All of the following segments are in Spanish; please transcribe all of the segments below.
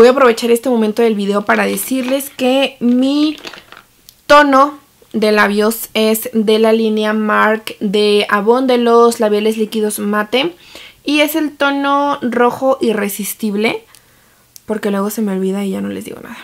Voy a aprovechar este momento del video para decirles que mi tono de labios es de la línea MARC de abón de los labiales líquidos mate y es el tono rojo irresistible porque luego se me olvida y ya no les digo nada.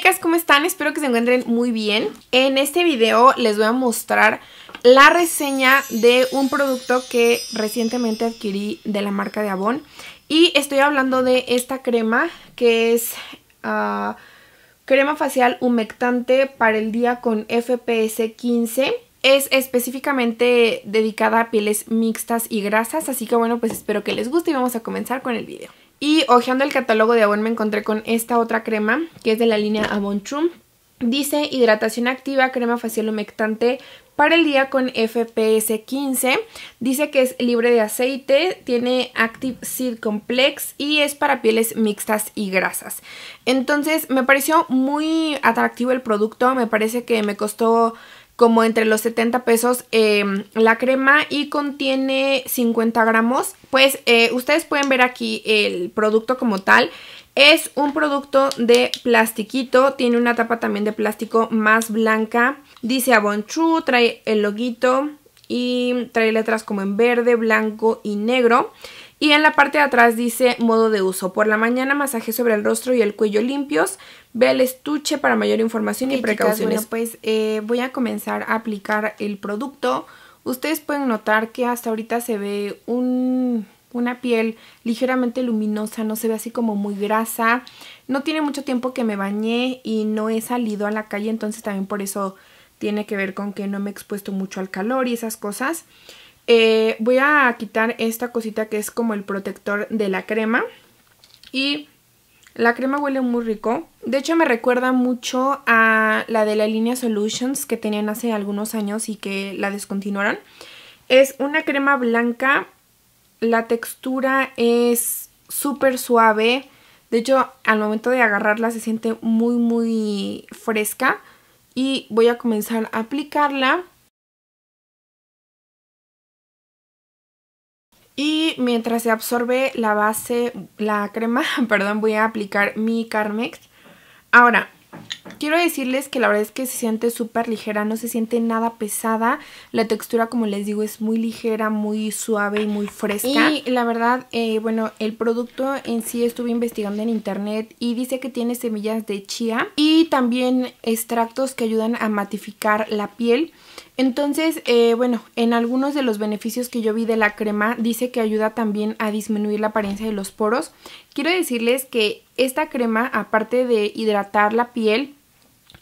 Chicas, ¿cómo están? Espero que se encuentren muy bien. En este video les voy a mostrar la reseña de un producto que recientemente adquirí de la marca de Avon. Y estoy hablando de esta crema que es ah, crema facial humectante para el día con FPS 15 es específicamente dedicada a pieles mixtas y grasas, así que bueno, pues espero que les guste y vamos a comenzar con el video. Y hojeando el catálogo de Avon me encontré con esta otra crema, que es de la línea Avon Chum. Dice hidratación activa, crema facial humectante para el día con FPS 15. Dice que es libre de aceite, tiene Active Seed Complex y es para pieles mixtas y grasas. Entonces me pareció muy atractivo el producto, me parece que me costó como entre los 70 pesos eh, la crema y contiene 50 gramos. Pues eh, ustedes pueden ver aquí el producto como tal. Es un producto de plastiquito, tiene una tapa también de plástico más blanca. Dice Avon True, trae el loguito y trae letras como en verde, blanco y negro. Y en la parte de atrás dice modo de uso. Por la mañana masaje sobre el rostro y el cuello limpios. Ve el estuche para mayor información y precauciones. bueno, pues eh, voy a comenzar a aplicar el producto. Ustedes pueden notar que hasta ahorita se ve una piel ligeramente luminosa, no se ve así como muy grasa. No tiene mucho tiempo que me bañé y no he salido a la calle, entonces también por eso tiene que ver con que no me he expuesto mucho al calor y esas cosas. Eh, voy a quitar esta cosita que es como el protector de la crema. Y la crema huele muy rico. De hecho me recuerda mucho a la de la línea Solutions que tenían hace algunos años y que la descontinuaron. Es una crema blanca. La textura es súper suave. De hecho al momento de agarrarla se siente muy muy fresca. Y voy a comenzar a aplicarla. Y mientras se absorbe la base, la crema, perdón, voy a aplicar mi Carmex. Ahora, Quiero decirles que la verdad es que se siente súper ligera, no se siente nada pesada. La textura, como les digo, es muy ligera, muy suave y muy fresca. Y la verdad, eh, bueno, el producto en sí estuve investigando en internet y dice que tiene semillas de chía y también extractos que ayudan a matificar la piel. Entonces, eh, bueno, en algunos de los beneficios que yo vi de la crema dice que ayuda también a disminuir la apariencia de los poros. Quiero decirles que esta crema, aparte de hidratar la piel,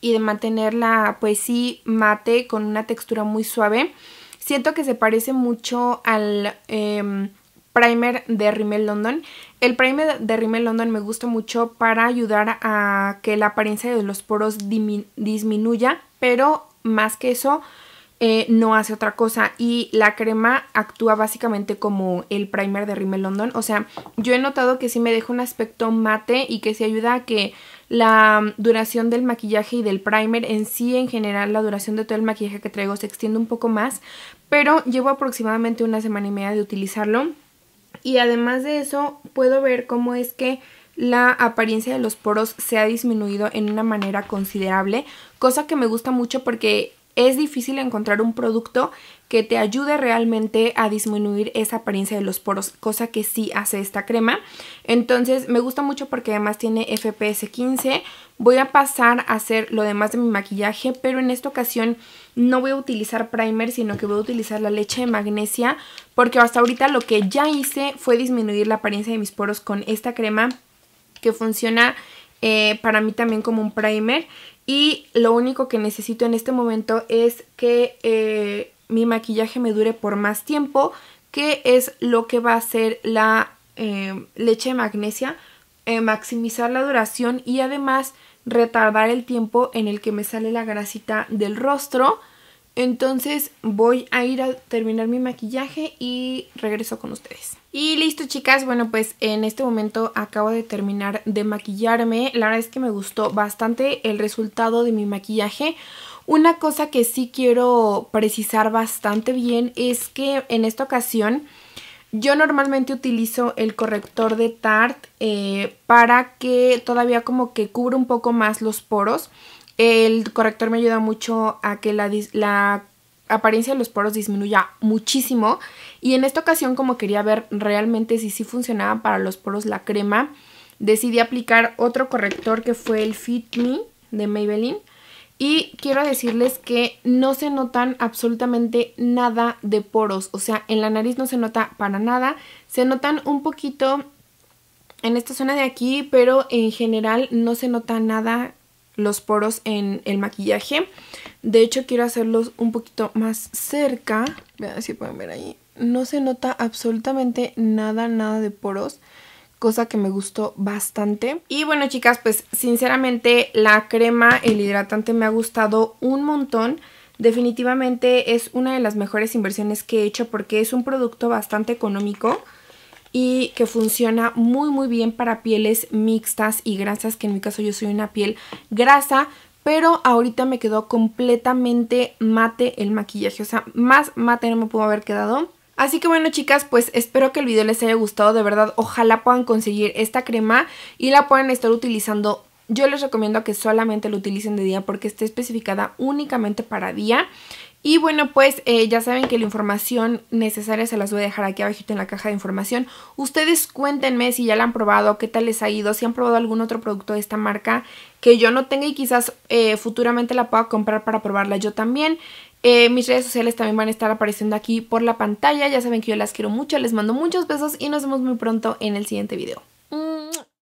y de mantenerla pues sí mate con una textura muy suave. Siento que se parece mucho al em, primer de Rimmel London. El primer de Rimmel London me gusta mucho para ayudar a que la apariencia de los poros disminuya, pero más que eso eh, no hace otra cosa y la crema actúa básicamente como el primer de Rimmel London. O sea, yo he notado que sí me deja un aspecto mate y que se ayuda a que la mm, duración del maquillaje y del primer en sí, en general, la duración de todo el maquillaje que traigo se extiende un poco más, pero llevo aproximadamente una semana y media de utilizarlo. Y además de eso, puedo ver cómo es que la apariencia de los poros se ha disminuido en una manera considerable, cosa que me gusta mucho porque es difícil encontrar un producto que te ayude realmente a disminuir esa apariencia de los poros, cosa que sí hace esta crema. Entonces me gusta mucho porque además tiene FPS 15. Voy a pasar a hacer lo demás de mi maquillaje, pero en esta ocasión no voy a utilizar primer, sino que voy a utilizar la leche de magnesia, porque hasta ahorita lo que ya hice fue disminuir la apariencia de mis poros con esta crema que funciona eh, para mí también como un primer y lo único que necesito en este momento es que eh, mi maquillaje me dure por más tiempo, que es lo que va a hacer la eh, leche de magnesia, eh, maximizar la duración y además retardar el tiempo en el que me sale la grasita del rostro. Entonces voy a ir a terminar mi maquillaje y regreso con ustedes. Y listo chicas, bueno pues en este momento acabo de terminar de maquillarme. La verdad es que me gustó bastante el resultado de mi maquillaje. Una cosa que sí quiero precisar bastante bien es que en esta ocasión yo normalmente utilizo el corrector de Tarte eh, para que todavía como que cubra un poco más los poros. El corrector me ayuda mucho a que la, apariencia de los poros disminuya muchísimo. Y en esta ocasión, como quería ver realmente si sí funcionaba para los poros la crema, decidí aplicar otro corrector que fue el Fit Me de Maybelline. Y quiero decirles que no se notan absolutamente nada de poros. O sea, en la nariz no se nota para nada. Se notan un poquito en esta zona de aquí, pero en general no se nota nada los poros en el maquillaje. De hecho, quiero hacerlos un poquito más cerca. Vean si pueden ver ahí. No se nota absolutamente nada, nada de poros. Cosa que me gustó bastante. Y bueno, chicas, pues sinceramente la crema, el hidratante me ha gustado un montón. Definitivamente es una de las mejores inversiones que he hecho porque es un producto bastante económico y que funciona muy muy bien para pieles mixtas y grasas, que en mi caso yo soy una piel grasa, pero ahorita me quedó completamente mate el maquillaje, o sea, más mate no me pudo haber quedado. Así que bueno chicas, pues espero que el video les haya gustado, de verdad, ojalá puedan conseguir esta crema y la puedan estar utilizando yo les recomiendo que solamente lo utilicen de día porque está especificada únicamente para día y bueno, pues eh, ya saben que la información necesaria se las voy a dejar aquí abajito en la caja de información. Ustedes cuéntenme si ya la han probado, qué tal les ha ido, si han probado algún otro producto de esta marca que yo no tenga y quizás eh, futuramente la pueda comprar para probarla yo también. Eh, mis redes sociales también van a estar apareciendo aquí por la pantalla. Ya saben que yo las quiero mucho, les mando muchos besos y nos vemos muy pronto en el siguiente video.